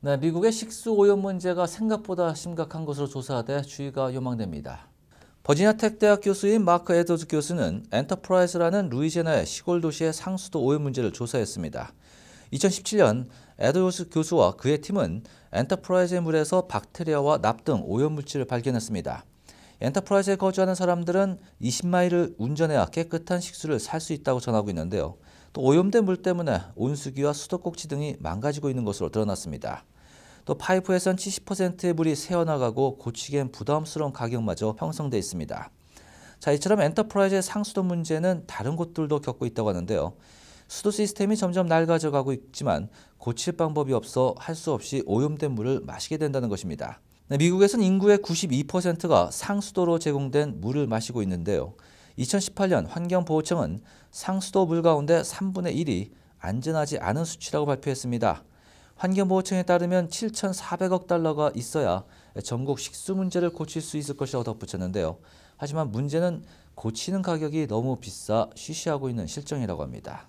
네, 미국의 식수 오염 문제가 생각보다 심각한 것으로 조사돼 주의가 요망됩니다. 버지니아텍 대학 교수인 마크 에더즈 교수는 엔터프라이즈라는 루이지애나의 시골 도시의 상수도 오염 문제를 조사했습니다. 2017년 에더즈 교수와 그의 팀은 엔터프라이즈의 물에서 박테리아와 납 등 오염 물질을 발견했습니다. 엔터프라이즈에 거주하는 사람들은 20마일을 운전해야 깨끗한 식수를 살 수 있다고 전하고 있는데요. 또 오염된 물 때문에 온수기와 수도꼭지 등이 망가지고 있는 것으로 드러났습니다. 또 파이프에선 70%의 물이 새어나가고 고치기엔 부담스러운 가격마저 형성돼 있습니다. 자, 이처럼 엔터프라이즈의 상수도 문제는 다른 곳들도 겪고 있다고 하는데요. 수도 시스템이 점점 낡아져가고 있지만 고칠 방법이 없어 할 수 없이 오염된 물을 마시게 된다는 것입니다. 네, 미국에선 인구의 92%가 상수도로 제공된 물을 마시고 있는데요. 2018년 환경보호청은 상수도 물 가운데 3분의 1이 안전하지 않은 수치라고 발표했습니다. 환경보호청에 따르면 7,400억 달러가 있어야 전국 식수 문제를 고칠 수 있을 것이라고 덧붙였는데요. 하지만 문제는 고치는 가격이 너무 비싸 쉬쉬하고 있는 실정이라고 합니다.